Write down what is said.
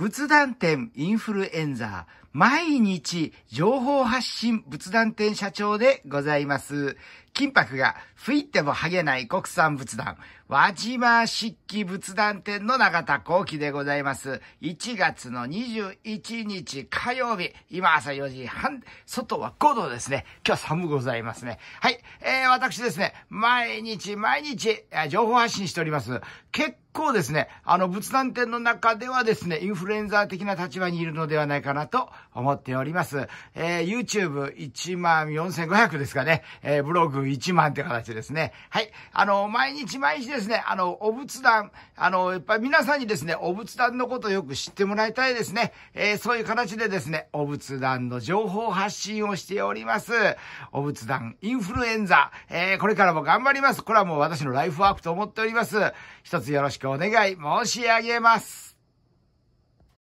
仏壇店インフルエンザ、毎日情報発信仏壇店社長でございます。金箔が吹いても剥げない国産仏壇、輪島漆器仏壇店の永田幸喜でございます。1月の21日火曜日、今朝4時半、外は5度ですね。今日は寒ございますね。はい、えー、私ですね、毎日毎日、情報発信しております。結構ですね、あの仏壇店の中ではですね、インフルエンザ的な立場にいるのではないかなと思っております。えー、YouTube1 万4500ですかね、えー、ブログ1万って形ですね。はい。あの、毎日毎日ですね、あの、お仏壇、あの、やっぱり皆さんにですね、お仏壇のことをよく知ってもらいたいですね。えー、そういう形でですね、お仏壇の情報発信をしております。お仏壇インフルエンザ、えー、これからも頑張ります。これはもう私のライフワークと思っております。一つよろしくお願い申し上げます。